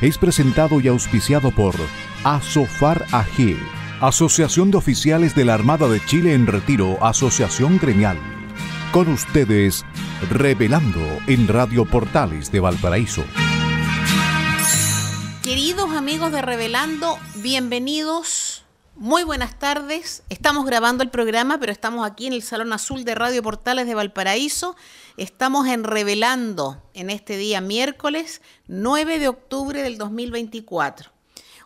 es presentado y auspiciado por Asofar AG, Asociación de Oficiales de la Armada de Chile en Retiro, Asociación Gremial. Con ustedes, Revelando en Radio Portales de Valparaíso. Queridos amigos de Revelando, bienvenidos. Muy buenas tardes. Estamos grabando el programa, pero estamos aquí en el Salón Azul de Radio Portales de Valparaíso Estamos en Revelando en este día miércoles 9 de octubre del 2024.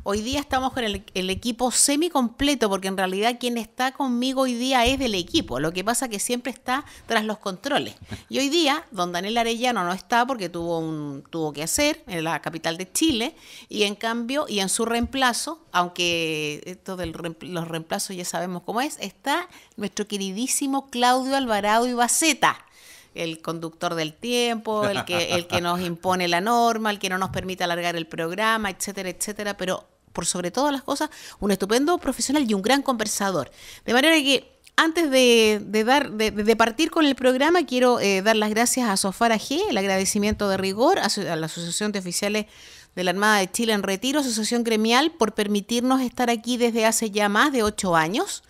Hoy día estamos con el, equipo semi completo porque en realidad quien está conmigo hoy día es del equipo. Lo que pasa que siempre está tras los controles. Y hoy día, don Daniel Arellano no está porque tuvo un tuvo que hacer en la capital de Chile y en cambio y en su reemplazo, aunque esto de los reemplazos ya sabemos cómo es, está nuestro queridísimo Claudio Alvarado Ibaceta el conductor del tiempo, el que, el que nos impone la norma, el que no nos permite alargar el programa, etcétera, etcétera, pero por sobre todas las cosas, un estupendo profesional y un gran conversador. De manera que antes de, dar, de, partir con el programa, quiero eh, dar las gracias a Sofara G, el agradecimiento de rigor a, a la Asociación de Oficiales de la Armada de Chile en Retiro, Asociación Gremial, por permitirnos estar aquí desde hace ya más de ocho años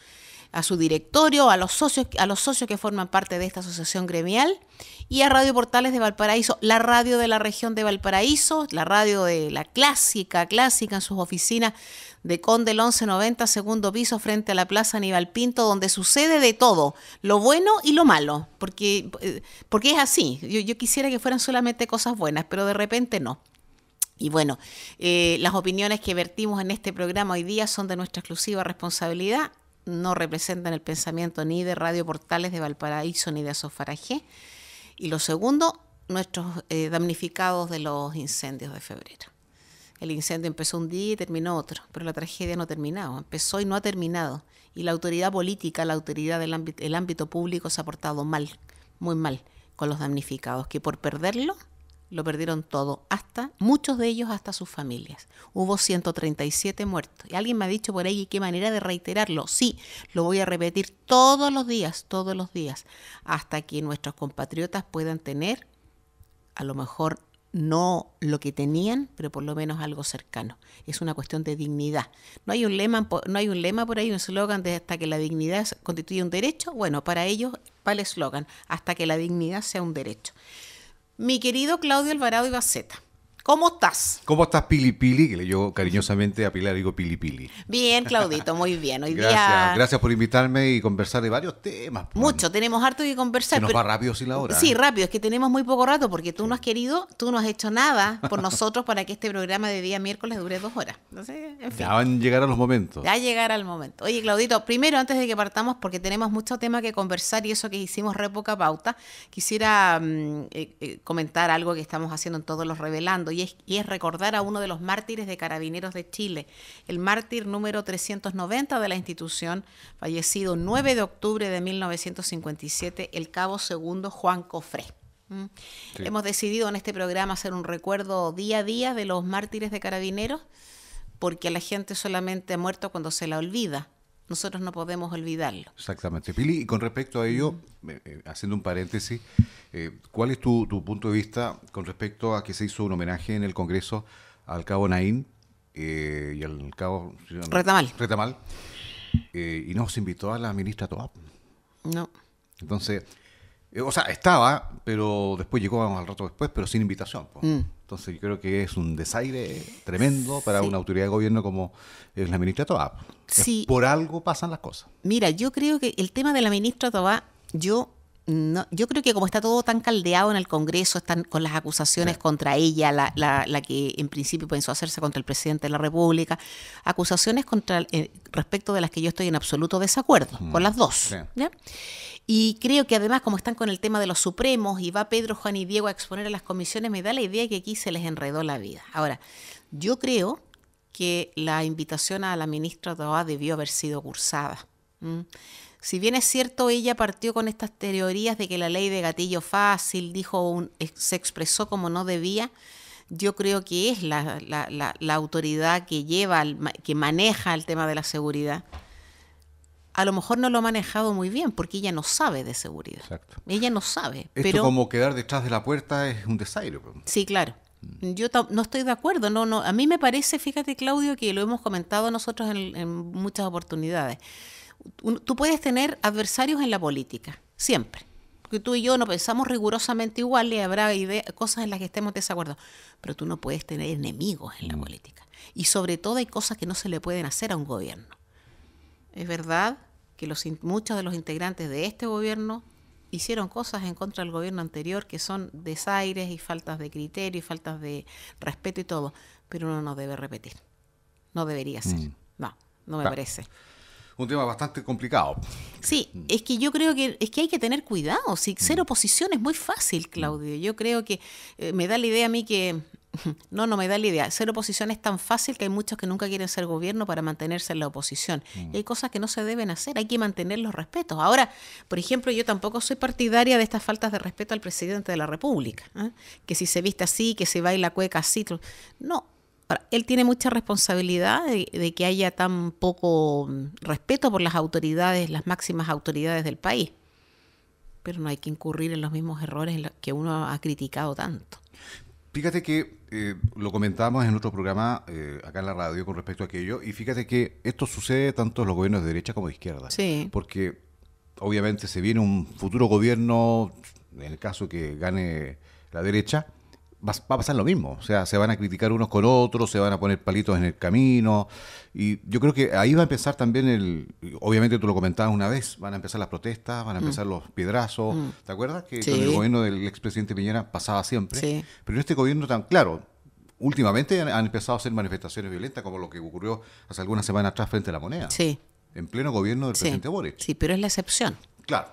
a su directorio, a los socios, a los socios que forman parte de esta asociación gremial y a Radio Portales de Valparaíso, la radio de la región de Valparaíso, la radio de la clásica, clásica en sus oficinas de el 1190, segundo piso, frente a la Plaza Aníbal Pinto, donde sucede de todo, lo bueno y lo malo, porque, eh, porque es así. Yo, quisiera que fueran solamente cosas buenas, pero de repente no. Y bueno, eh, las opiniones que vertimos en este programa hoy día son de nuestra exclusiva responsabilidad no representan el pensamiento ni de Radio Portales de Valparaíso ni de Asofaraje. Y lo segundo, nuestros eh, damnificados de los incendios de febrero. El incendio empezó un día y terminó otro, pero la tragedia no ha terminado, empezó y no ha terminado. Y la autoridad política, la autoridad del ámbito público se ha portado mal, muy mal con los damnificados, que por perderlo lo perdieron todo, hasta muchos de ellos hasta sus familias. Hubo 137 muertos. Y alguien me ha dicho por ahí, qué manera de reiterarlo. Sí, lo voy a repetir todos los días, todos los días, hasta que nuestros compatriotas puedan tener, a lo mejor no lo que tenían, pero por lo menos algo cercano. Es una cuestión de dignidad. No hay un lema, no hay un lema por ahí, un eslogan de hasta que la dignidad constituye un derecho. Bueno, para ellos vale eslogan, hasta que la dignidad sea un derecho mi querido Claudio Alvarado y Gaceta. ¿Cómo estás? ¿Cómo estás, Pili Pili? Que le yo cariñosamente a Pilar digo Pili Pili. Bien, Claudito, muy bien. Hoy gracias, día... gracias por invitarme y conversar de varios temas. Pues. Mucho, tenemos harto que conversar. Se nos va rápido sin la hora. Sí, ¿eh? rápido, es que tenemos muy poco rato porque tú no has querido, tú no has hecho nada por nosotros para que este programa de día miércoles dure dos horas. Ya van a llegar a los momentos. Ya llegar al momento. Oye, Claudito, primero, antes de que partamos, porque tenemos mucho tema que conversar y eso que hicimos re poca pauta, quisiera mm, eh, eh, comentar algo que estamos haciendo en todos los revelando y es, recordar a uno de los mártires de carabineros de Chile, el mártir número 390 de la institución, fallecido 9 de octubre de 1957, el cabo segundo Juan Cofré. ¿Mm? Hemos decidido en este programa hacer un recuerdo día a día de los mártires de carabineros, porque la gente solamente ha muerto cuando se la olvida. Nosotros no podemos olvidarlo. Exactamente. Pili, y con respecto a ello, mm. eh, eh, haciendo un paréntesis, eh, ¿Cuál es tu, punto de vista con respecto a que se hizo un homenaje en el Congreso al cabo Naín eh, y al cabo Retamal? Retamal. Eh, y no se invitó a la ministra Tobá. No. Entonces, o sea, estaba, pero después llegó vamos, al rato después, pero sin invitación. Mm. Entonces yo creo que es un desaire tremendo para una autoridad de gobierno como es la ministra Tobá. Sí. Por algo pasan las cosas. Mira, yo creo que el tema de la ministra Tobá, yo no, yo creo que como está todo tan caldeado en el Congreso, están con las acusaciones contra ella, la, que en principio pensó hacerse contra el presidente de la República, acusaciones contra eh, respecto de las que yo estoy en absoluto desacuerdo, con mm, las dos. Y creo que además, como están con el tema de los supremos y va Pedro, Juan y Diego a exponer a las comisiones, me da la idea que aquí se les enredó la vida. Ahora, yo creo que la invitación a la ministra OA debió haber sido cursada. Si bien es cierto, ella partió con estas teorías de que la ley de gatillo fácil dijo eh, se expresó como no debía, yo creo que es la, autoridad que lleva, que maneja el tema de la seguridad. A lo mejor no lo ha manejado muy bien porque ella no sabe de seguridad. Ella no sabe. Esto como quedar detrás de la puerta es un desaire. Pues. Sí, claro. Mm. Yo no estoy de acuerdo, no, no. A mí me parece, fíjate Claudio, que lo hemos comentado nosotros en muchas oportunidades tú puedes tener adversarios en la política, siempre. Porque tú y yo no pensamos rigurosamente igual y habrá cosas en las que estemos desacuerdos. Pero tú no puedes tener enemigos en la mm. política. Y sobre todo hay cosas que no se le pueden hacer a un gobierno. Es verdad que muchos de los integrantes de este gobierno hicieron cosas en contra del gobierno anterior que son desaires y faltas de criterio y faltas de respeto y todo, pero uno no debe repetir. No debería ser. Mm. No, no me parece un tema bastante complicado. Sí, mm. es que yo creo que es que hay que tener cuidado. Si ser mm. oposición es muy fácil, mm. Claudio. Yo creo que eh, me da la idea a mí que no, no me da la idea. Ser oposición es tan fácil que hay muchos que nunca quieren ser gobierno para mantenerse en la oposición. Y hay cosas que no se deben hacer, hay que mantener los respetos. Ahora, por ejemplo, yo tampoco soy partidaria de estas faltas de respeto al presidente de la República. ¿eh? Que si se viste así, que se baila cueca así. No, él tiene mucha responsabilidad de, que haya tan poco mm, respeto por las autoridades, las máximas autoridades del país. Pero no hay que incurrir en los mismos errores que uno ha criticado tanto. Fíjate que eh, lo comentábamos en otro programa eh, acá en la radio con respecto a aquello, y fíjate que esto sucede tanto en los gobiernos de derecha como de izquierda. Porque obviamente se viene un futuro gobierno, en el caso que gane la derecha, va, a pasar lo mismo. O sea, se van a criticar unos con otros, se van a poner palitos en el camino. Y yo creo que ahí va a empezar también el. Obviamente tú lo comentabas una vez, van a empezar las protestas, van a mm. empezar los piedrazos. Mm. ¿Te acuerdas que el gobierno del expresidente Piñera pasaba siempre? Sí. Pero en este gobierno tan claro. Últimamente han, empezado a hacer manifestaciones violentas, como lo que ocurrió hace algunas semanas atrás frente a la moneda. Sí. En pleno gobierno del presidente Boric. Sí, pero es la excepción. Claro.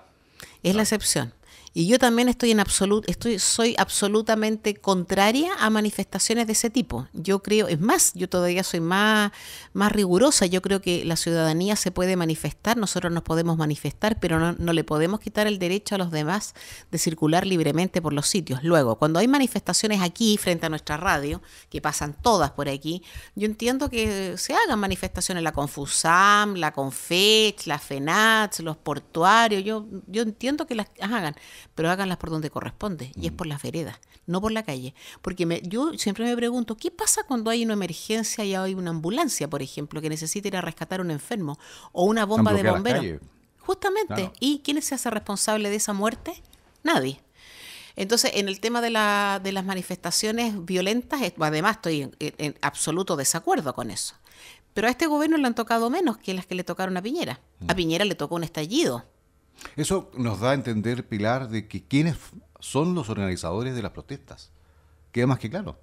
Es la excepción. Y yo también estoy en absoluto, estoy, soy absolutamente contraria a manifestaciones de ese tipo. Yo creo, es más, yo todavía soy más, más rigurosa. Yo creo que la ciudadanía se puede manifestar, nosotros nos podemos manifestar, pero no, le podemos quitar el derecho a los demás de circular libremente por los sitios. Luego, cuando hay manifestaciones aquí, frente a nuestra radio, que pasan todas por aquí, yo entiendo que se hagan manifestaciones la Confusam, la Confech, la FENATS, los portuarios, yo, yo entiendo que las hagan pero háganlas por donde corresponde, y es mm. por las veredas, no por la calle. Porque yo siempre me pregunto, ¿qué pasa cuando hay una emergencia y hay una ambulancia, por ejemplo, que necesita ir a rescatar a un enfermo o una bomba de bomberos? Justamente. ¿Y quién se hace responsable de esa muerte? Nadie. Entonces, en el tema de, la, de las manifestaciones violentas, además estoy en, en, absoluto desacuerdo con eso. Pero a este gobierno le han tocado menos que las que le tocaron a Piñera. A mm. Piñera le tocó un estallido eso nos da a entender, Pilar, de que quiénes son los organizadores de las protestas. Queda más que claro.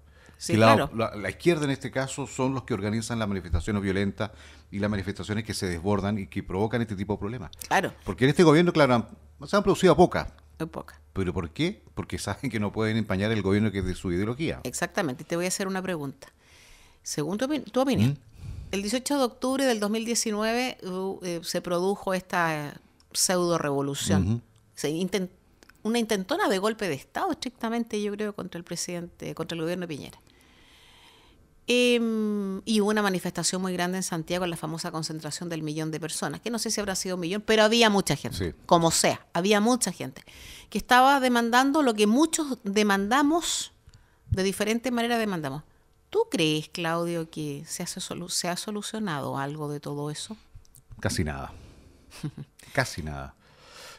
la, izquierda en este caso son los que organizan las manifestaciones violentas y las manifestaciones que se desbordan y que provocan este tipo de problemas. Claro. Porque en este gobierno, claro, se han producido pocas. pocas. ¿Pero por qué? Porque saben que no pueden empañar el gobierno que es de su ideología. Exactamente. Te voy a hacer una pregunta. Según tu, opinión, ¿Mm? el 18 de octubre del 2019 uh, eh, se produjo esta pseudo revolución. una intentona de golpe de Estado, estrictamente, yo creo, contra el presidente, contra el gobierno de Piñera. Em, y hubo una manifestación muy grande en Santiago, la famosa concentración del millón de personas, que no sé si habrá sido un millón, pero había mucha gente, como sea, había mucha gente, que estaba demandando lo que muchos demandamos, de diferentes maneras demandamos. ¿Tú crees, Claudio, que se, hace se ha solucionado algo de todo eso? Casi nada. Casi nada.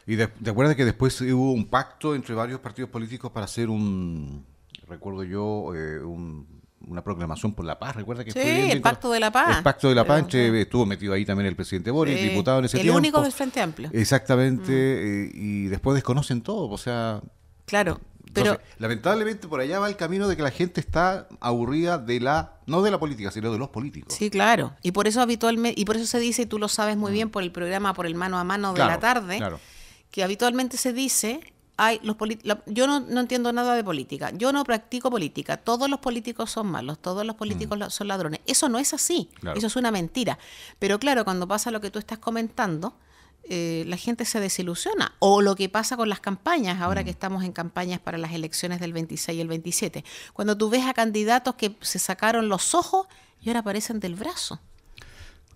Y de, que después hubo un pacto entre varios partidos políticos para hacer un, recuerdo yo, eh, una proclamación por la paz. Recuerda que sí, el pacto de la paz. El pacto de la paz. estuvo metido ahí también el presidente Boris, diputado en ese el El único del Frente Amplio. Exactamente. Mm. Eh, y después desconocen todo. O sea. Claro lamentablemente por allá va el camino de que la gente está aburrida de la no de la política, sino de los políticos. Sí, claro. Y por eso habitualmente y por eso se dice y tú lo sabes muy bien por el programa por el mano a mano de la tarde, que habitualmente se dice hay los yo no, entiendo nada de política, yo no practico política, todos los políticos son malos, todos los políticos mm. son ladrones. Eso no es así, eso es una mentira. Pero claro, cuando pasa lo que tú estás comentando, eh, la gente se desilusiona. O lo que pasa con las campañas, ahora que mm. estamos en campañas para las elecciones del 26 y el 27. Cuando tú ves a candidatos que se sacaron los ojos y ahora aparecen del brazo.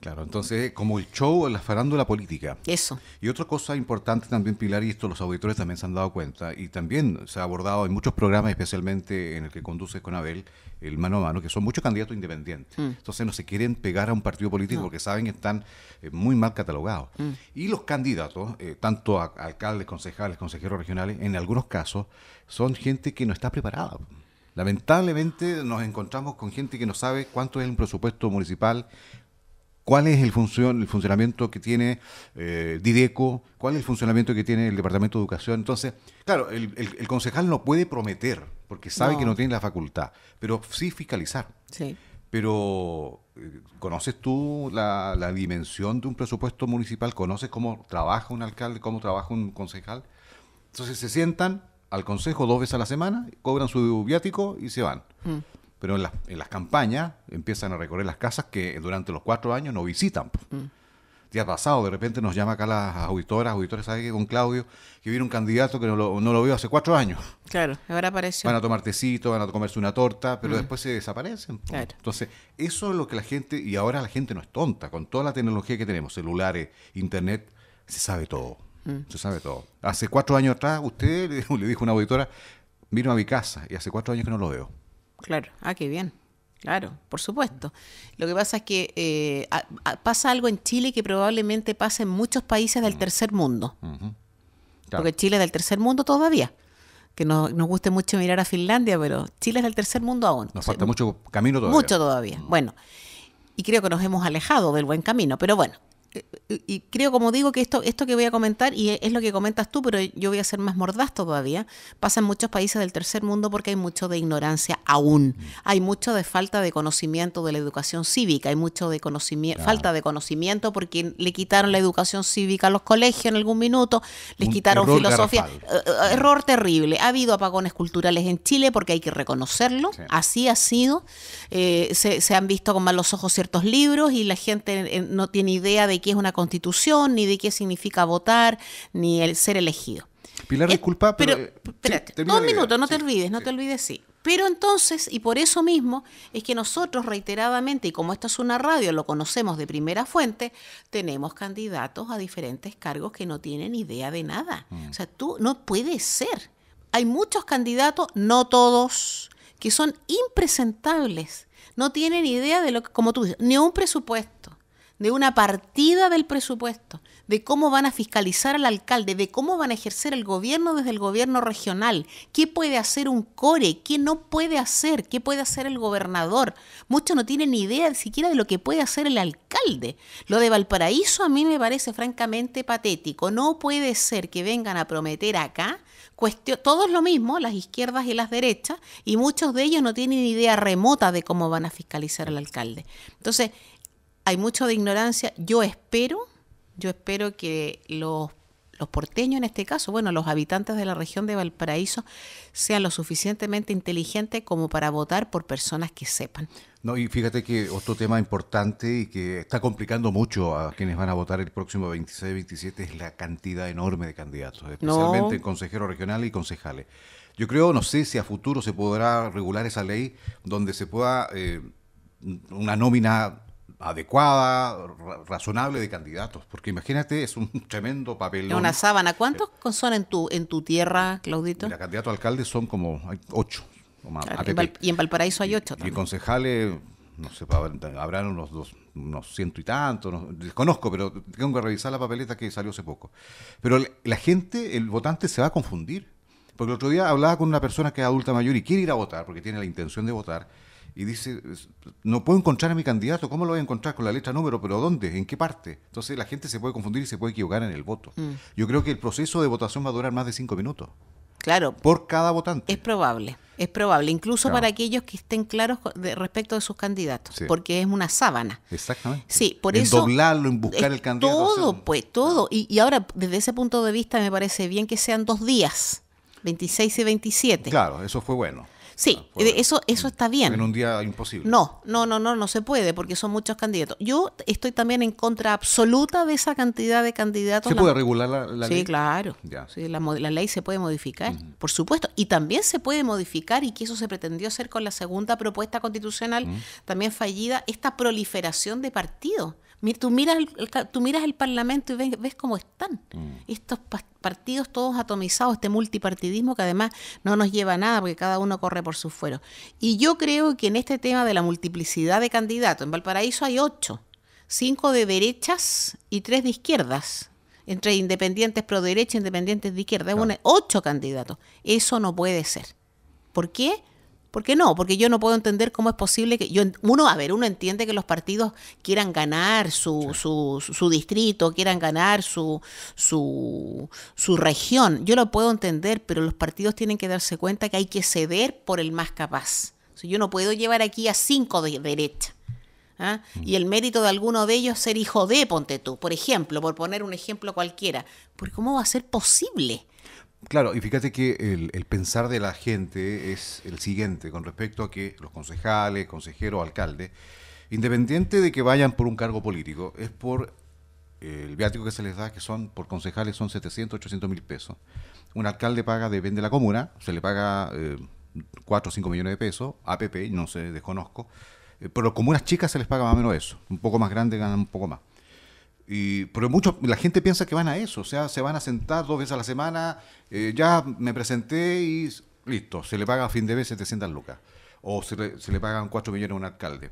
Claro, entonces como el show, la farándula política. Eso. Y otra cosa importante también, Pilar, y esto los auditores también se han dado cuenta, y también se ha abordado en muchos programas, especialmente en el que conduces con Abel, el mano a mano, que son muchos candidatos independientes. Mm. Entonces no se quieren pegar a un partido político porque saben que están eh, muy mal catalogados. Mm. Y los candidatos, eh, tanto alcaldes, concejales, consejeros regionales, en algunos casos son gente que no está preparada. Lamentablemente nos encontramos con gente que no sabe cuánto es el presupuesto municipal, cuál es el, el funcionamiento que tiene eh, Dideco, cuál es el funcionamiento que tiene el Departamento de Educación. Entonces, claro, el, concejal no puede prometer, porque sabe que no tiene la facultad, pero sí fiscalizar. Sí. Pero, eh, ¿conoces tú la, dimensión de un presupuesto municipal? ¿Conoces cómo trabaja un alcalde, cómo trabaja un concejal? Entonces se sientan al consejo dos veces a la semana, cobran su viático y se van. Mm pero en las, campañas empiezan a recorrer las casas que durante los cuatro años no visitan. Pues. Mm. pasados, pasado, de repente nos llama acá las auditoras, auditores, ¿sabes que Con Claudio, que viene un candidato que no lo, no lo veo hace cuatro años. Claro, ahora apareció. Van a tomar tecito, van a comerse una torta, pero mm. después se desaparecen. Pues. Entonces, eso es lo que la gente, y ahora la gente no es tonta, con toda la tecnología que tenemos, celulares, internet, se sabe todo. Mm. Se sabe todo. Hace cuatro años atrás, usted le dijo a una auditora, vino a mi casa y hace cuatro años que no lo veo. Claro, ah, qué bien. Claro, por supuesto. Lo que pasa es que eh, pasa algo en Chile que probablemente pasa en muchos países del mm. tercer mundo. Porque Chile es del tercer mundo todavía. Que nos, nos guste mucho mirar a Finlandia, pero Chile es del tercer mundo aún. Nos falta mucho camino todavía. Mucho todavía. Mm. Bueno, y creo que nos hemos alejado del buen camino, pero bueno, eh, y creo, como digo, que esto, esto que voy a comentar, y es lo que comentas tú, pero yo voy a ser más mordaz todavía, pasa en muchos países del tercer mundo porque hay mucho de ignorancia aún. Mm. Hay mucho de falta de conocimiento de la educación cívica, hay mucho de falta de conocimiento porque le quitaron la educación cívica a los colegios en algún minuto, les quitaron filosofía. Eh, eh, error terrible. Ha habido apagones culturales en Chile porque hay que reconocerlo, así ha sido. se, se, han visto con malos ojos ciertos libros y la gente no tiene idea de qué es una constitución, ni de qué significa votar, ni el ser elegido. Pilar, eh, disculpa, pero... Eh, dos minutos, no te olvides, no te olvides, sí. Pero entonces, y por eso mismo, es que nosotros reiteradamente, y como esto es una radio, lo conocemos de primera fuente, tenemos candidatos a diferentes cargos que no tienen idea de nada. Mm. O sea, tú no puedes ser. Hay muchos candidatos, no todos, que son impresentables. No tienen idea de lo que, como tú dices, ni un presupuesto, de una partida del presupuesto, de cómo van a fiscalizar al alcalde, de cómo van a ejercer el gobierno desde el gobierno regional, qué puede hacer un core, qué no puede hacer, qué puede hacer el gobernador. Muchos no tienen ni idea siquiera de lo que puede hacer el alcalde. Lo de Valparaíso a mí me parece francamente patético. No puede ser que vengan a prometer acá todos lo mismo, las izquierdas y las derechas, y muchos de ellos no tienen idea remota de cómo van a fiscalizar al alcalde. Entonces, hay mucho de ignorancia. Yo espero, yo espero que los, los porteños en este caso, bueno, los habitantes de la región de Valparaíso sean lo suficientemente inteligentes como para votar por personas que sepan. No, y fíjate que otro tema importante y que está complicando mucho a quienes van a votar el próximo 26-27 es la cantidad enorme de candidatos, especialmente en consejeros regionales y concejales. Yo creo, no sé si a futuro se podrá regular esa ley donde se pueda eh, una nómina adecuada, razonable de candidatos, porque imagínate, es un tremendo papel. una sábana. ¿Cuántos eh, son en tu, en tu tierra, Claudito? Mira, candidatos a alcalde son como ocho. Ah, y en Valparaíso hay ocho y, también. Y concejales, no sé, habrán unos dos, unos ciento y tanto. no, desconozco, pero tengo que revisar la papeleta que salió hace poco. Pero la gente, el votante se va a confundir. Porque el otro día hablaba con una persona que es adulta mayor y quiere ir a votar, porque tiene la intención de votar, y dice, no puedo encontrar a mi candidato, ¿cómo lo voy a encontrar con la letra número? ¿Pero dónde? ¿En qué parte? Entonces la gente se puede confundir y se puede equivocar en el voto. Mm. Yo creo que el proceso de votación va a durar más de cinco minutos. Claro. Por cada votante. Es probable, es probable, incluso para aquellos que estén claros respecto de sus candidatos, porque es una sábana. Exactamente. Sí, por en doblarlo, en buscar el candidato. Todo, pues, todo. Y, y ahora, desde ese punto de vista, me parece bien que sean dos días. 26 y 27. Claro, eso fue bueno. Sí, ah, eso, eso está bien. En un día imposible. No, no, no, no, no se puede porque son muchos candidatos. Yo estoy también en contra absoluta de esa cantidad de candidatos. ¿Se puede regular la, ley? Claro. Sí, claro. la, ley se puede modificar, por supuesto. Y también se puede modificar, y que eso se pretendió hacer con la segunda propuesta constitucional, también fallida, esta proliferación de partidos. Tú miras el, tú miras el Parlamento y ves, cómo están. Mm. Estos partidos todos atomizados, este multipartidismo que además no nos lleva a nada porque cada uno corre por sus fuero Y yo creo que en este tema de la multiplicidad de candidatos, en Valparaíso hay ocho, cinco de derechas y tres de izquierdas entre independientes pro derecha e independientes de izquierda. Hay ocho candidatos. Eso no puede ser. ¿Por qué? ¿Por qué no? Porque yo no puedo entender cómo es posible que yo uno a ver uno entiende que los partidos quieran ganar su, su, distrito, quieran ganar su, su región. Yo lo puedo entender, pero los partidos tienen que darse cuenta que hay que ceder por el más capaz. yo no puedo llevar aquí a cinco de derecha. ¿ah? Mm. y el mérito de alguno de ellos ser hijo de, ponte tú, por ejemplo, por poner un ejemplo cualquiera, por ¿cómo va a ser posible? Claro, y fíjate que el, pensar de la gente es el siguiente, con respecto a que los concejales, consejeros, alcaldes, independiente de que vayan por un cargo político, es por el viático que se les da, que son por concejales son 700, 800 mil pesos. Un alcalde paga, depende de la comuna, se le paga 4 eh, o 5 millones de pesos, APP, no sé, desconozco, eh, pero como comunas chicas se les paga más o menos eso, un poco más grande ganan un poco más. Y, pero mucho, la gente piensa que van a eso, o sea, se van a sentar dos veces a la semana, eh, ya me presenté y listo, se le paga a fin de mes 700 lucas, o se le, pagan 4 millones a un alcalde.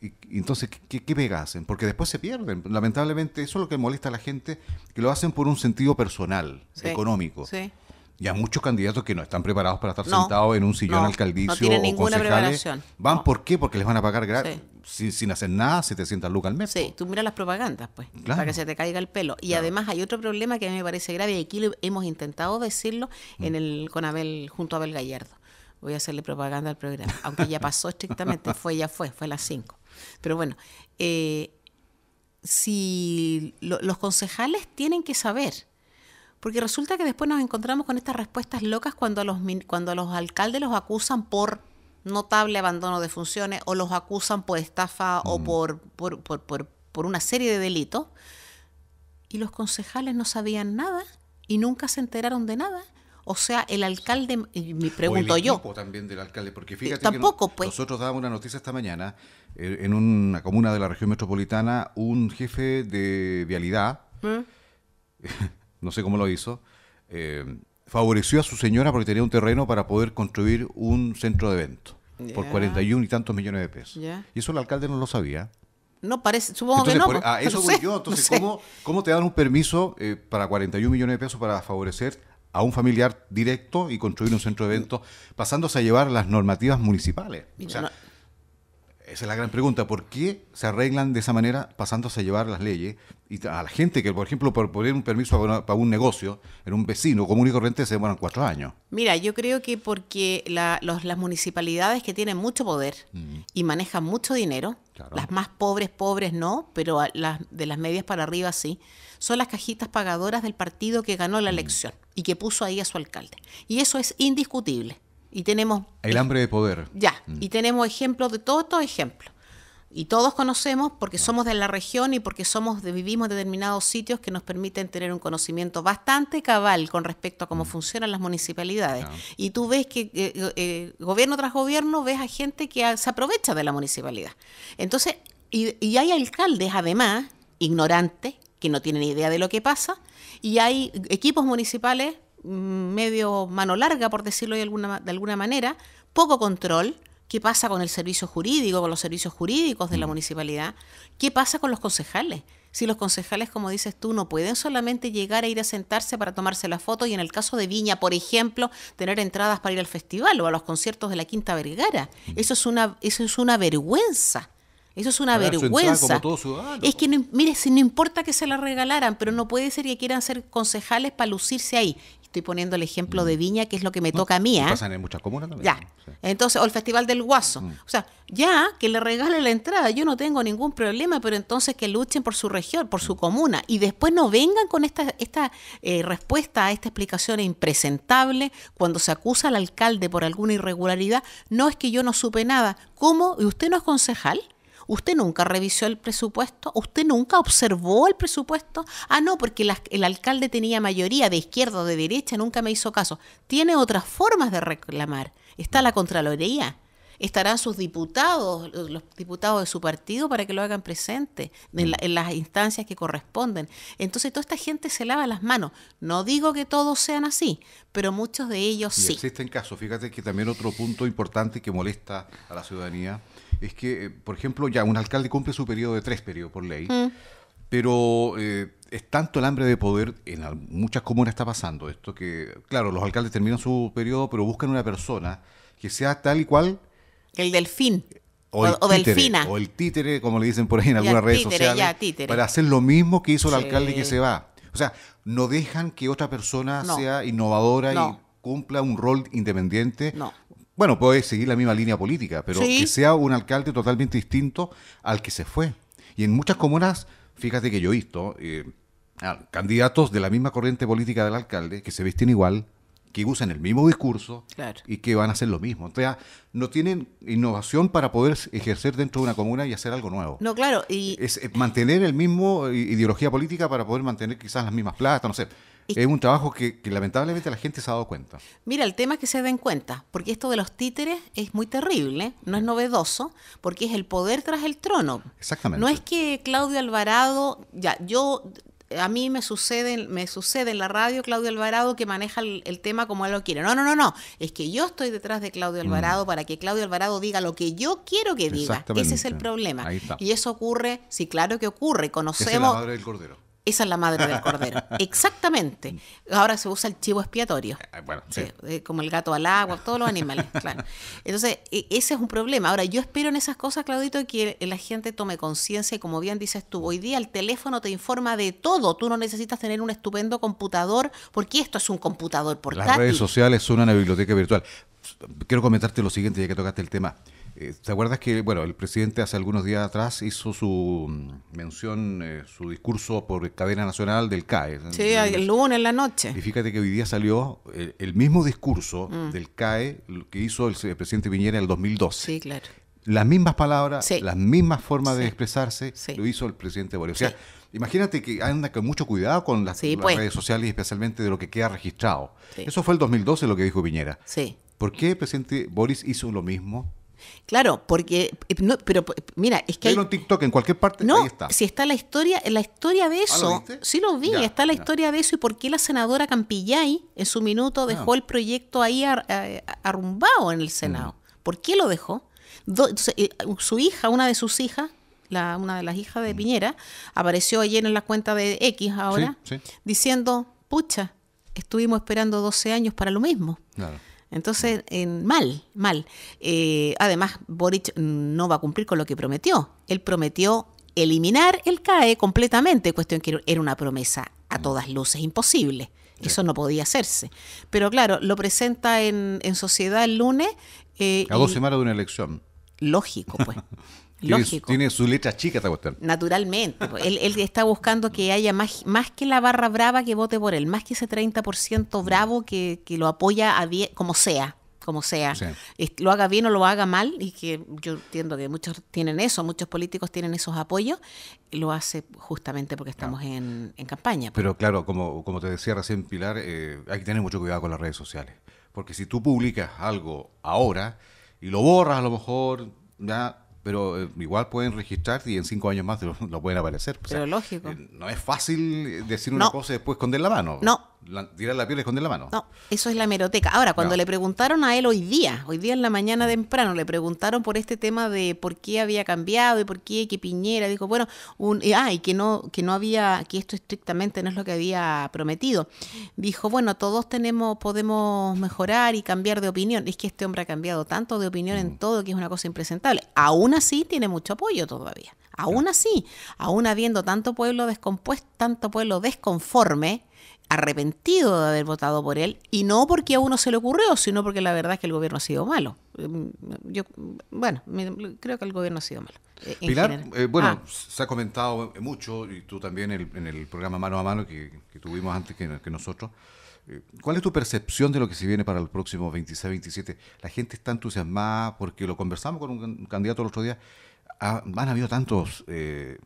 Y, entonces, ¿qué, ¿qué, pega hacen? Porque después se pierden. Lamentablemente, eso es lo que molesta a la gente, que lo hacen por un sentido personal, económico. Sí y a muchos candidatos que no están preparados para estar sentados en un sillón no, alcaldicio o concejales. Van, ¿por qué? Porque les van a pagar gratis sin, hacer nada, se te 700 lucas al mes. Sí, tú miras las propagandas, pues, para que se te caiga el pelo. Y además hay otro problema que a mí me parece grave, y aquí hemos intentado decirlo en mm. el, con Abel, junto a Abel Gallardo. Voy a hacerle propaganda al programa, aunque ya pasó estrictamente, fue ya fue, fue a las 5. Pero bueno, eh, si los concejales tienen que saber porque resulta que después nos encontramos con estas respuestas locas cuando los, cuando los alcaldes los acusan por notable abandono de funciones o los acusan por estafa o mm. por, por, una serie de delitos. Y los concejales no sabían nada y nunca se enteraron de nada. O sea, el alcalde, me pregunto yo. también del alcalde, porque eh, fíjate tampoco, que pues. nosotros dábamos una noticia esta mañana, eh, en una comuna de la región metropolitana, un jefe de vialidad ¿Mm? no sé cómo lo hizo, eh, favoreció a su señora porque tenía un terreno para poder construir un centro de eventos por 41 y tantos millones de pesos. Y eso el alcalde no lo sabía. No parece, supongo que no. Ah, eso no yo. Entonces, ¿cómo, te dan un permiso eh, para 41 millones de pesos para favorecer a un familiar directo y construir un centro de eventos, pasándose a llevar las normativas municipales? Esa es la gran pregunta. ¿Por qué se arreglan de esa manera pasándose a llevar las leyes? Y a la gente que, por ejemplo, por poner un permiso para, un negocio en un vecino común y corriente se demoran cuatro años. Mira, yo creo que porque las municipalidades que tienen mucho poder mm. y manejan mucho dinero, las más pobres, pobres no, pero las de las medias para arriba sí, son las cajitas pagadoras del partido que ganó la mm. elección y que puso ahí a su alcalde. Y eso es indiscutible. Y tenemos... El hambre de poder. Ya, mm. y tenemos ejemplos de todos estos ejemplos. Y todos conocemos porque ah. somos de la región y porque somos vivimos en determinados sitios que nos permiten tener un conocimiento bastante cabal con respecto a cómo mm. funcionan las municipalidades. Y tú ves que eh, eh, eh, gobierno tras gobierno ves a gente que se aprovecha de la municipalidad. Entonces, y, y hay alcaldes además, ignorantes, que no tienen idea de lo que pasa, y hay equipos municipales medio mano larga, por decirlo de alguna, de alguna manera, poco control, qué pasa con el servicio jurídico, con los servicios jurídicos de la mm. municipalidad, qué pasa con los concejales. Si los concejales, como dices tú, no pueden solamente llegar a ir a sentarse para tomarse la foto y en el caso de Viña, por ejemplo, tener entradas para ir al festival o a los conciertos de la Quinta Vergara. Mm. Eso es una, eso es una vergüenza. Eso es una vergüenza. Es que, mire, si no importa que se la regalaran, pero no puede ser que quieran ser concejales para lucirse ahí estoy poniendo el ejemplo de mm. Viña, que es lo que me toca a mí. ¿ah? Pasan en muchas comunas también. Ya. Entonces, o el Festival del Guaso. Mm. O sea, ya que le regale la entrada, yo no tengo ningún problema, pero entonces que luchen por su región, por su mm. comuna. Y después no vengan con esta, esta eh, respuesta a esta explicación impresentable cuando se acusa al alcalde por alguna irregularidad. No es que yo no supe nada. ¿Cómo? ¿Y usted no es concejal? Usted nunca revisó el presupuesto, usted nunca observó el presupuesto. Ah, no, porque el alcalde tenía mayoría de izquierda o de derecha, nunca me hizo caso. Tiene otras formas de reclamar. Está la Contraloría, estarán sus diputados, los diputados de su partido, para que lo hagan presente en, las instancias que corresponden. Entonces toda esta gente se lava las manos. No digo que todos sean así, pero muchos de ellos sí. Existen casos, fíjate que también otro punto importante que molesta a la ciudadanía es que, eh, por ejemplo, ya un alcalde cumple su periodo de tres periodos por ley, mm. pero eh, es tanto el hambre de poder, en muchas comunas está pasando esto, que, claro, los alcaldes terminan su periodo, pero buscan una persona que sea tal y cual. El delfín. O, el títere, delfina. O el títere, como le dicen por ahí en algunas redes títere, sociales. para hacer lo mismo que hizo el alcalde que se va. O sea, no dejan que otra persona sea innovadora y cumpla un rol independiente, no. Bueno, puede seguir la misma línea política, pero que sea un alcalde totalmente distinto al que se fue. Y en muchas comunas, fíjate que yo he visto eh, candidatos de la misma corriente política del alcalde que se visten igual, que usan el mismo discurso y que van a hacer lo mismo. O sea, no tienen innovación para poder ejercer dentro de una comuna y hacer algo nuevo. No, claro. Es, eh, mantener el mismo eh, ideología política para poder mantener quizás las mismas plata, no sé. Es un trabajo que, que, lamentablemente la gente se ha dado cuenta. Mira, el tema es que se den cuenta, porque esto de los títeres es muy terrible, no es novedoso, porque es el poder tras el trono. Exactamente. No es que Claudio Alvarado, ya, yo a mí me sucede, me sucede en la radio Claudio Alvarado que maneja el, tema como él lo quiere. No, no, no, no. Es que yo estoy detrás de Claudio mm. Alvarado para que Claudio Alvarado diga lo que yo quiero que diga. Ese es el problema. Y eso ocurre, sí, claro que ocurre. Conocemos. el cordero. Esa es la madre del cordero. Exactamente. Ahora se usa el chivo expiatorio. Ah, bueno, sí. Eh, como el gato al agua, todos los animales, claro. Entonces, e, ese es un problema. Ahora, yo espero en esas cosas, Claudito, que la gente tome conciencia y como bien dices tú, hoy día el teléfono te informa de todo. Tú no necesitas tener un estupendo computador, porque esto es un computador portátil. Las redes sociales son una biblioteca virtual. Quiero comentarte lo siguiente, ya que tocaste el tema. Eh, ¿Te acuerdas que, bueno, el presidente hace algunos días atrás hizo su mm, mención, eh, su discurso por cadena nacional del CAE? Sí, el lunes en la noche. Y fíjate que hoy día salió eh, el, mismo discurso mm. del CAE que hizo el, presidente Piñera en el 2012. Sí, claro. Las mismas palabras, las mismas formas de expresarse, lo hizo el presidente Boris. O sea, imagínate que anda con mucho cuidado con las, pues. redes sociales, y especialmente de lo que queda registrado. Eso fue el 2012 lo que dijo Piñera. Sí. ¿Por qué el presidente Boris hizo lo mismo? Claro, porque. Eh, no, pero eh, mira, es que. Hay... un TikTok en cualquier parte. No, si está la historia, la historia de ¿Ah, eso. Sí, lo vi. está la historia de eso y por qué la senadora Campillay en su minuto ah. dejó el proyecto ahí eh, arrumbado en el Senado. Mm. ¿Por qué lo dejó? su hija, una de sus hijas, la, una de las hijas de mm. Piñera, apareció ayer en la cuenta de X ahora, diciendo, pucha, estuvimos esperando 12 años para lo mismo. Claro. Entonces, mal, mal. Eh, además, Boric no va a cumplir con lo que prometió. Él prometió eliminar el CAE completamente, cuestión que era una promesa a todas luces imposible. Eso no podía hacerse. Pero claro, lo presenta en, sociedad el lunes. Eh, a dos semanas de una elección. Lógico, pues. Tiene, su letra chica Naturalmente. Pues, él, está buscando que haya más, más que la barra brava que vote por él, más que ese 30% bravo que, lo apoya a como sea como sea, lo haga bien o lo haga mal, y que yo entiendo que muchos tienen eso, muchos políticos tienen esos apoyos, lo hace justamente porque estamos en, campaña. Pues. Pero claro, como, como te decía recién Pilar, eh, hay que tener mucho cuidado con las redes sociales, porque si tú publicas algo ahora y lo borras a lo mejor, ya pero eh, igual pueden registrar y en cinco años más lo, pueden aparecer. pero lógico. Eh, no es fácil eh, decir una cosa y después esconder la mano. No, tirar la piel y esconder la mano. No, eso es la meroteca Ahora, cuando le preguntaron a él hoy día, hoy día en la mañana mm. temprano, le preguntaron por este tema de por qué había cambiado y por qué que Piñera dijo, bueno, un, eh, y, que no, que no había, que esto estrictamente no es lo que había prometido. Dijo, bueno, todos tenemos, podemos mejorar y cambiar de opinión. Es que este hombre ha cambiado tanto de opinión en mm. todo que es una cosa impresentable. Aún así tiene mucho apoyo todavía. Aún así, aún habiendo tanto pueblo descompuesto, tanto pueblo desconforme, arrepentido de haber votado por él y no porque a uno se le ocurrió, sino porque la verdad es que el gobierno ha sido malo. Em, yo, bueno, creo que el gobierno ha sido malo. Eh, Pilar, eh, bueno, ah. se ha comentado mucho y tú también en el programa Mano a Mano que, tuvimos antes que, que nosotros. Eh, ¿Cuál es tu percepción de lo que se viene para el próximo 26-27? La gente está entusiasmada porque lo conversamos con un, candidato el otro día han habido tantos, eh,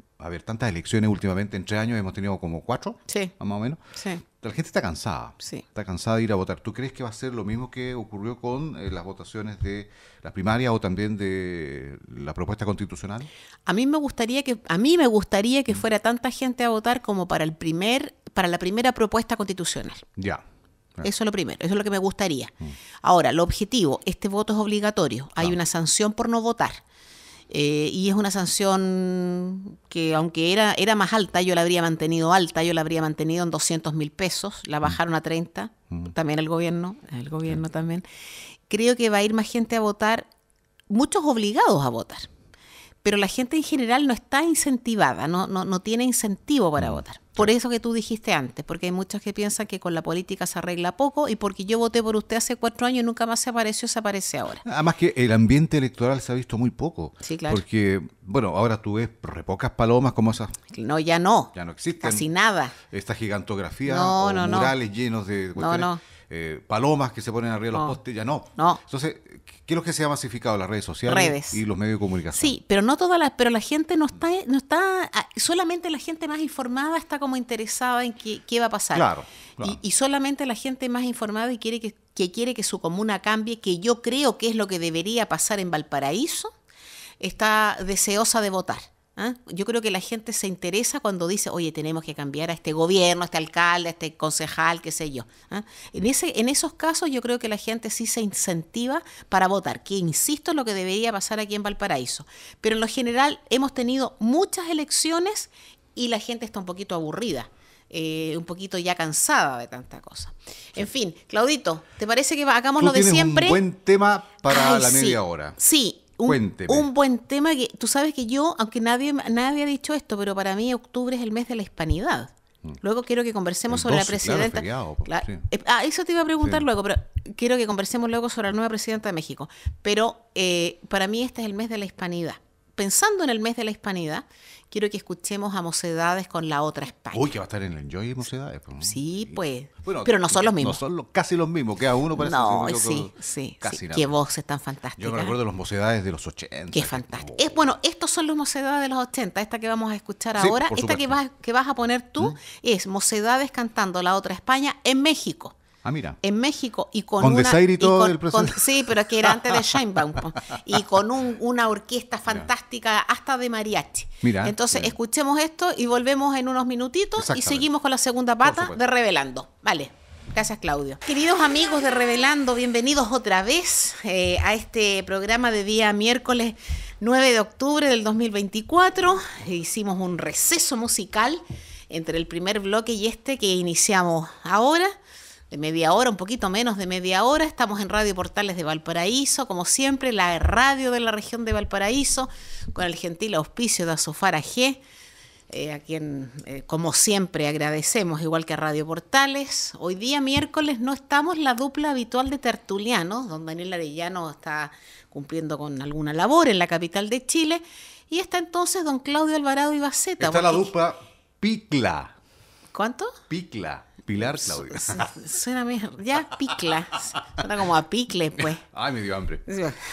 tantas elecciones últimamente, en tres años hemos tenido como cuatro, más o menos. La gente está cansada, está cansada de ir a votar. ¿Tú crees que va a ser lo mismo que ocurrió con eh, las votaciones de la primaria o también de la propuesta constitucional? A mí me gustaría que, a mí me gustaría que mm. fuera tanta gente a votar como para el primer, para la primera propuesta constitucional. Ya. Eso es lo primero, eso es lo que me gustaría. Mm. Ahora, el objetivo, este voto es obligatorio, hay una sanción por no votar. Eh, y es una sanción que, aunque era, era más alta, yo la habría mantenido alta, yo la habría mantenido en 200 mil pesos, la mm. bajaron a 30, mm. también el gobierno, el gobierno también. Creo que va a ir más gente a votar, muchos obligados a votar pero la gente en general no está incentivada, no, no, no tiene incentivo para mm, votar. Por eso que tú dijiste antes, porque hay muchos que piensan que con la política se arregla poco y porque yo voté por usted hace cuatro años y nunca más se apareció, se aparece ahora. Además que el ambiente electoral se ha visto muy poco. Sí, claro. Porque, bueno, ahora tú ves repocas pocas palomas como esas. No, ya no. Ya no existen. Casi nada. Esta gigantografía murales llenos de cuestiones, eh, palomas que se ponen arriba de los postes, ya no. No. Entonces, Quiero que sea masificado las redes sociales y los medios de comunicación. Sí, pero no todas la, pero la gente no está, no está, ah, solamente la gente más informada está como interesada en qué, va a pasar. Y, solamente la gente más informada y quiere que quiere que su comuna cambie, que yo creo que es lo que debería pasar en Valparaíso, está deseosa de votar. ¿ah? Yo creo que la gente se interesa cuando dice, oye, tenemos que cambiar a este gobierno, a este alcalde, a este concejal, qué sé yo. ¿ah? En, ese, en esos casos yo creo que la gente sí se incentiva para votar, que insisto es lo que debería pasar aquí en Valparaíso. Pero en lo general hemos tenido muchas elecciones y la gente está un poquito aburrida. Eh, un poquito ya cansada de tanta cosa. En fin, Claudito, ¿te parece que hagamos lo de siempre? Un buen tema para la media hora. Sí, un, buen tema que tú sabes que yo, aunque nadie, nadie ha dicho esto, pero para mí octubre es el mes de la hispanidad. Mm. Luego quiero que conversemos sobre la presidenta. Eh, ah, eso te iba a preguntar luego, pero quiero que conversemos luego sobre la nueva presidenta de México. Pero eh, para mí este es el mes de la hispanidad. Pensando en el mes de la hispanidad, quiero que escuchemos a Mocedades con la otra España. Uy, que va a estar en el Enjoy Mocedades. Pues, Sí, pues. pero no son los eh, mismos. No son casi los mismos, queda uno para No, sí, sí. Casi Qué voces tan fantásticas. Yo me recuerdo de los Mocedades de los 80. Qué fantástico. Es, bueno, estos son los Mocedades de los 80. Esta que vamos a escuchar ahora, esta que vas, que vas a poner tú, ¿Mm? es Mocedades cantando la otra España en México. Ah, mira. En México y con, con una, y todo el Sí, pero que era antes de Sheinbaum. y con un, una orquesta fantástica hasta de mariachi. Mira, Entonces, escuchemos esto y volvemos en unos minutitos y seguimos con la segunda pata de Revelando. Vale. Gracias, Claudio. Queridos amigos de Revelando, bienvenidos otra vez eh, a este programa de día miércoles 9 de octubre del 2024. Hicimos un receso musical entre el primer bloque y este que iniciamos ahora de media hora, un poquito menos de media hora. Estamos en Radio Portales de Valparaíso, como siempre, la radio de la región de Valparaíso, con el gentil auspicio de Azofara G, eh, a quien, eh, como siempre, agradecemos, igual que a Radio Portales. Hoy día, miércoles, no estamos la dupla habitual de tertulianos, don Daniel Arellano está cumpliendo con alguna labor en la capital de Chile, y está entonces don Claudio Alvarado Ibaceta. Está la dupla Picla. ¿Cuánto? Picla. Pilar Claudia. Suena mejor. Ya picla. Suena como a picle, pues. Ay, me dio hambre.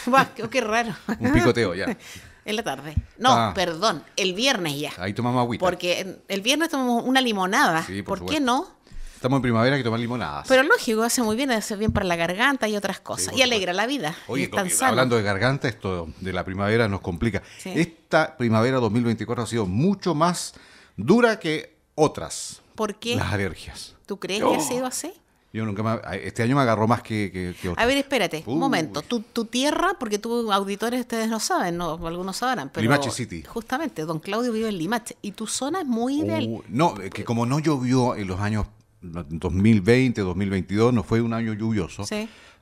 Buah, qué, raro. Un picoteo, ya. En la tarde. No, ah. perdón, el viernes ya. Ahí tomamos agüita. Porque el viernes tomamos una limonada. Sí, por, qué no? Estamos en primavera que tomar limonadas. Pero lógico, hace muy bien, hace bien para la garganta y otras cosas. y alegra la vida. Oye, hablando de garganta, esto de la primavera nos complica. Esta primavera 2024 ha sido mucho más dura que otras. ¿Por qué? Las alergias. ¿Tú crees que ha sido así? Yo nunca me, este año me agarró más que, A ver, espérate, un momento. Tu, tierra, porque tus auditores ustedes no saben, no, algunos sabrán, pero... Limache City. Justamente, don Claudio vive en Limache. Y tu zona es muy No, que como no llovió en los años 2020, 2022, no fue un año lluvioso,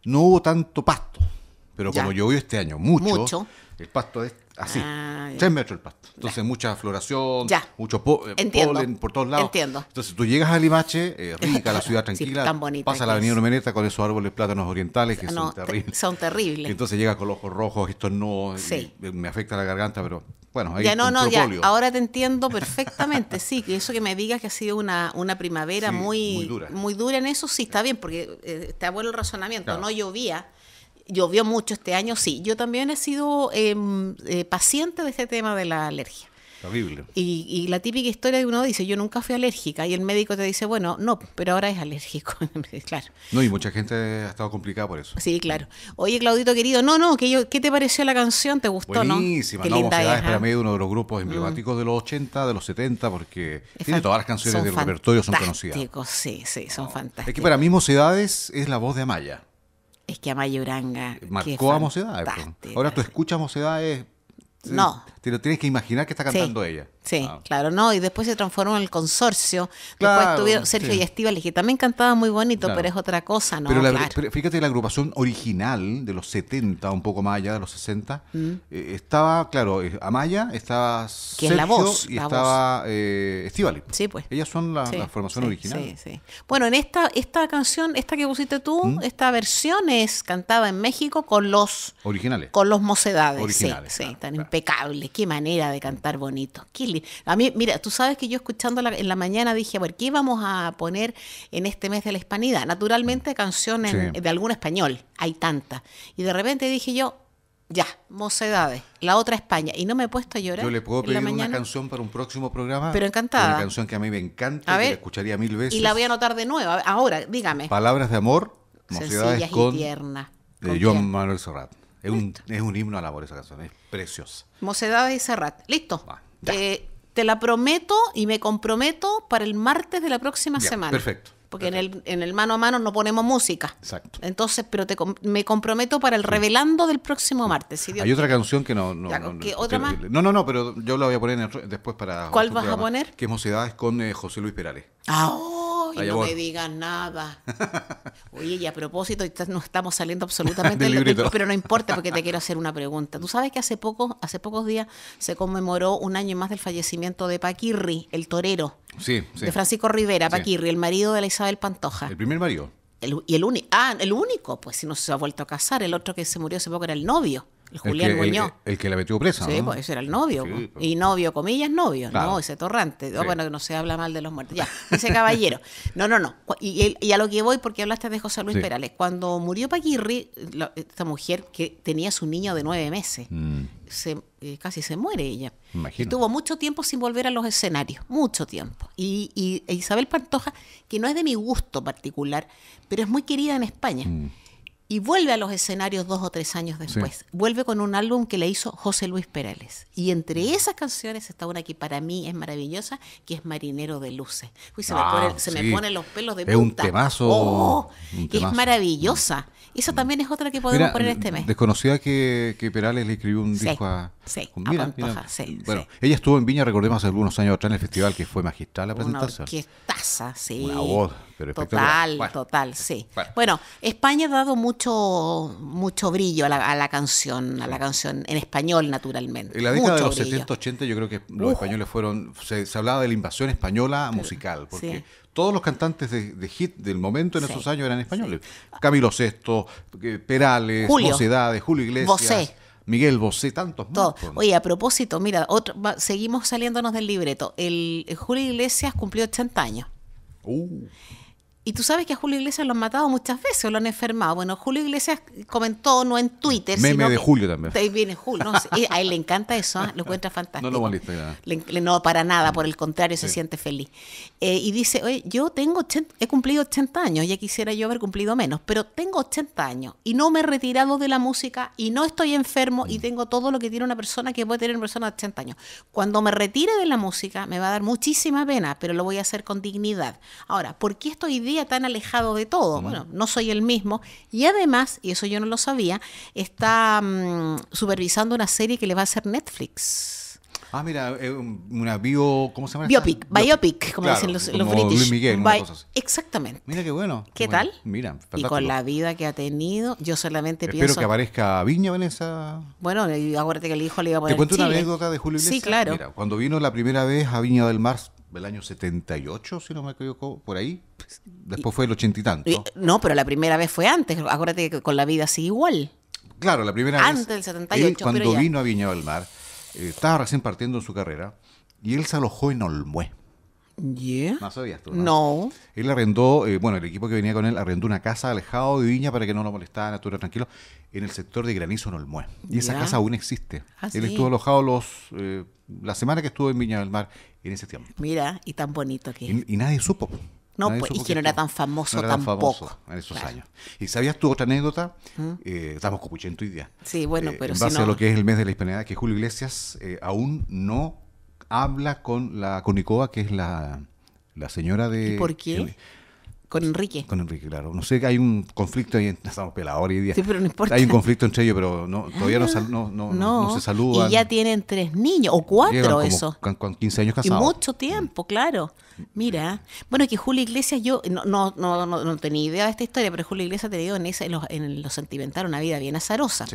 no hubo tanto pasto. Pero como llovió este año mucho, el pasto es así, tres metros el pasto. Entonces mucha floración, ya. mucho eh, polen por todos lados. Entiendo. Entonces tú llegas a Limache, eh, rica, la ciudad tranquila, pasa la avenida Numeneta con esos árboles plátanos orientales que son terribles. Son terribles. entonces llegas con los ojos rojos, esto no, eh, me afecta la garganta, pero bueno, ahí ya no, no, ya. ahora te entiendo perfectamente, sí, que eso que me digas que ha sido una, una primavera muy, muy dura. en eso, sí, está bien, porque te abuelo el razonamiento, no llovía llovió mucho este año, sí. Yo también he sido em, eh, paciente de este tema de la alergia. Horrible. Y, y, la típica historia de uno dice, yo nunca fui alérgica, y el médico te dice, bueno, no, pero ahora es alérgico, claro. No, y mucha gente ha estado complicada por eso. Sí, claro. Oye, Claudito querido, no, no, que ¿qué te pareció la canción? ¿Te gustó, Buenísima, no? no Mocedades, para mí uno de los grupos mm. emblemáticos de los 80, de los 70, porque tiene todas las canciones del repertorio, son conocidas. sí, sí, son fantásticos. Es que para mí Mocedades es la voz de Amaya. Es que a Mayuranga Marcó a Mocedades. Pues. Ahora tú escuchas es No. Te lo tienes que imaginar que está cantando ella. Sí, ah. claro, no, y después se transformó en el consorcio. después tuvieron Sergio y Estíbales, que también cantaba muy bonito, pero es otra cosa, ¿no? Pero, fíjate, la agrupación original de los 70, un poco más allá de los 60, mm. eh, estaba, claro, eh, Amaya, estaba Sergio y estaba eh, pues. Ellas son la, formación la formación sí, Bueno, en esta, esta canción, esta que pusiste tú, ¿Mm? esta versión es cantada en México con los... Originales. Con los mocedades. Originales. Sí, tan impecable. Qué manera de cantar bonito. Qué a mí, mira, tú sabes que yo escuchando en la mañana dije, ver, qué vamos a poner en este mes de la hispanidad? Naturalmente canciones de algún español, hay tantas. Y de repente dije yo, ya, Mocedades, la otra España. Y no me he puesto a llorar. Yo le puedo pedir una canción para un próximo programa. Pero encantada. Una canción que a mí me encanta, la escucharía mil veces. Y la voy a anotar de nuevo. Ahora, dígame. Palabras de amor, Mocedades con, y tierna. de Joan Manuel Serrat. Es un, himno a esa canción, es preciosa. Mocedades y Serrat. Listo. Eh, te la prometo y me comprometo para el martes de la próxima semana. Perfecto. Porque En, el, en el mano a mano no ponemos música. Exacto. Entonces, pero te, me comprometo para el mm. revelando del próximo martes. Hay otra canción que no. no, no No, no, no, pero yo la voy a poner después para. ¿Cuál vas a poner? Que es Mocedades con eh, José Luis Perales. ¡Ah! Oh, y no me digas nada. Oye, y a propósito, no estamos saliendo absolutamente del pero no importa porque te quiero hacer una pregunta. Tú sabes que hace poco, hace pocos días se conmemoró un año más del fallecimiento de Paquirri, el torero. De Francisco Rivera, Paquirri, el marido de la Isabel Pantoja. El primer marido. y el único. Ah, el único, pues si no se ha vuelto a casar. El otro que se murió hace poco era el novio. Julián el que, Muñoz. El, que la metió presa. Sí, pues ese era el novio. Pues. Y novio, comillas, novio, ¿no? Ese torrante. Oh, bueno, que no se habla mal de los muertos. Ya, ese caballero. No, no, no. Y, a lo que voy, porque hablaste de José Luis Perales. Cuando murió Paquirri, esta mujer que tenía su niño de nueve meses, mm. se, eh, casi se muere ella. Imagino. Estuvo mucho tiempo sin volver a los escenarios, mucho tiempo. Y, y Isabel Pantoja, que no es de mi gusto particular, pero es muy querida en España. Mm y vuelve a los escenarios dos o tres años después. Vuelve con un álbum que le hizo José Luis Perales. Y entre esas canciones está una que para mí es maravillosa, que es Marinero de Luces. se, me, ah, pone, ponen los pelos de punta. Es un temazo. ¡Oh! Es maravillosa. Mm. Esa también es otra que podemos poner este mes. Desconocida que, Perales le escribió un disco a, Pantoja, Bueno, ella estuvo en Viña, recordemos, hace algunos años atrás en el festival, que fue magistral la presentación. Una orquestaza, sí. Una voz total, total, sí. Bueno. España ha dado mucho, mucho brillo a la, canción, a la canción en español, naturalmente. En la década de los 70, 80, yo creo que los españoles fueron, se, hablaba de la invasión española musical, porque todos los cantantes de, hit del momento en esos años eran españoles. Camilo VI, eh, Perales, Sociedades, Julio Iglesias. Miguel Bosé, tantos Oye, a propósito, mira, seguimos saliéndonos del libreto. El, eh, Julio Iglesias cumplió 80 años. Uh. Y tú sabes que a Julio Iglesias lo han matado muchas veces, o lo han enfermado. Bueno, Julio Iglesias comentó, no en Twitter. Meme de Julio también. Ahí viene Julio. a él le encanta eso, ¿ah? lo encuentra fantástico. No lo valiste nada. no, para nada, mm. por el contrario, se siente feliz. Eh, y dice, oye, yo tengo he cumplido 80 años, ya quisiera yo haber cumplido menos, pero tengo 80 años y no me he retirado de la música y no estoy enfermo y mm. tengo todo lo que tiene una persona que puede tener una persona de 80 años. Cuando me retire de la música me va a dar muchísima pena, pero lo voy a hacer con dignidad. Ahora, ¿por qué estoy tan alejado de todo. Bueno, no soy el mismo. Y además, y eso yo no lo sabía, está mm, supervisando una serie que le va a hacer Netflix. Ah, mira, eh, una bio. ¿Cómo se llama? Biopic, biopic, como dicen los, british. Luis Miguel, así. Exactamente. Mira qué bueno. ¿Qué tal? Mira, fantástico. Y con la vida que ha tenido, yo solamente pienso. Espero que aparezca Viña en Bueno, Bueno, acuérdate que el hijo le iba a poner. Te cuento una anécdota de Julio Iglesias. Sí, claro. Mira, cuando vino la primera vez a Viña del Mar, del año 78, si no me equivoco, por ahí. Pues, Después fue el ochenta y tanto. no, pero la primera vez fue antes. Acuérdate que con la vida sigue igual. Claro, la primera vez. Antes del 78. Él, cuando vino a Viña del Mar, eh, estaba recién partiendo en su carrera y él se alojó en Olmué. Yeah. No sabías tú. No. Él arrendó, eh, bueno, el equipo que venía con él arrendó una casa alejado de Viña para que no lo molestara, natural, tranquilo, en el sector de Granizo en Olmué. Y esa casa aún existe. Ah, él estuvo alojado los eh, la semana que estuvo en Viña del Mar Mira, y tan bonito que Y, nadie supo. Pues. No, pues, y que, no era tan famoso tampoco. Tan en esos años. ¿Y sabías tú otra anécdota? ¿Mm? Eh, estamos copuchento hoy día. Sí, bueno, eh, pero En base a lo que es el mes de la hispanidad, que Julio Iglesias eh, aún no habla con la Conicoa, que es la, señora de... ¿Y por qué? Con Enrique. Con Enrique, claro. No sé hay un conflicto ahí estamos pelados hoy día. Sí, pero no importa. Hay un conflicto entre ellos, pero no, todavía no, ah, se saludan. Y ya tienen tres niños, o cuatro eso. Con, con, 15 años casados. Y mucho tiempo, claro. Mira. Bueno, que Julio Iglesias, yo no, no, no, no, tenía idea de esta historia, pero Julio Iglesias te digo en, ese, en, lo, en sentimental una vida bien azarosa.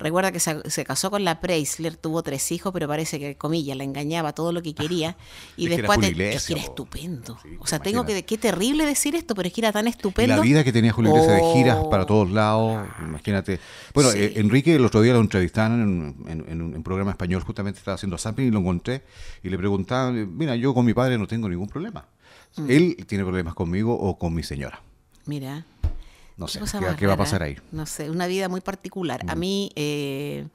Recuerda que se, casó con la Preisler, tuvo tres hijos, pero parece que, comillas, la engañaba todo lo que quería. Y después era, es que era estupendo. o sea, tengo que, qué terrible decir esto pero es que era tan estupendo. la vida que tenía Julio Iglesias de giras oh. para todos lados, ah. imagínate. Bueno, eh, Enrique el otro día lo entrevistaron en, un programa español, justamente estaba haciendo sampling y lo encontré y le preguntaban, mira, yo con mi padre no tengo ningún problema. Mm. Él tiene problemas conmigo o con mi señora. Mira. No sé, ¿qué, va a pasar ahí? No sé, una vida muy particular. A mm. mí... Eh,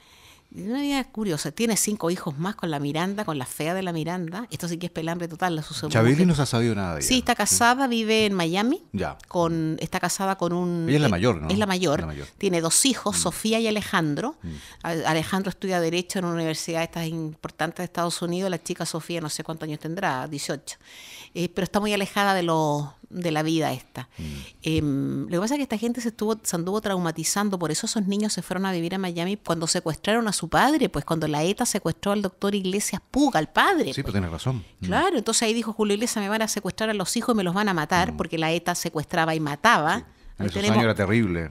una vida curiosa. Tiene cinco hijos más con la Miranda, con la fea de la Miranda. Esto sí que es pelambre total. La no se ha sabido nada de ella. Sí, está casada, vive en Miami. Ya. Con, está casada con un... Eh, es la mayor, ¿no? Es la mayor. Tiene dos hijos, mm. Sofía y Alejandro. Mm. Alejandro estudia Derecho en una universidad esta importante de Estados Unidos. La chica Sofía no sé cuántos años tendrá, 18. Eh, pero está muy alejada de lo, de la vida esta. Mm. Em, lo que pasa es que esta gente se, estuvo, se anduvo traumatizando, por eso esos niños se fueron a vivir a Miami cuando secuestraron a su padre, pues cuando la ETA secuestró al doctor Iglesias Puga, al padre. Sí, pues, tiene razón. Claro, entonces ahí dijo Julio Iglesias, me van a secuestrar a los hijos y me los van a matar, mm. porque la ETA secuestraba y mataba. Esos era terrible.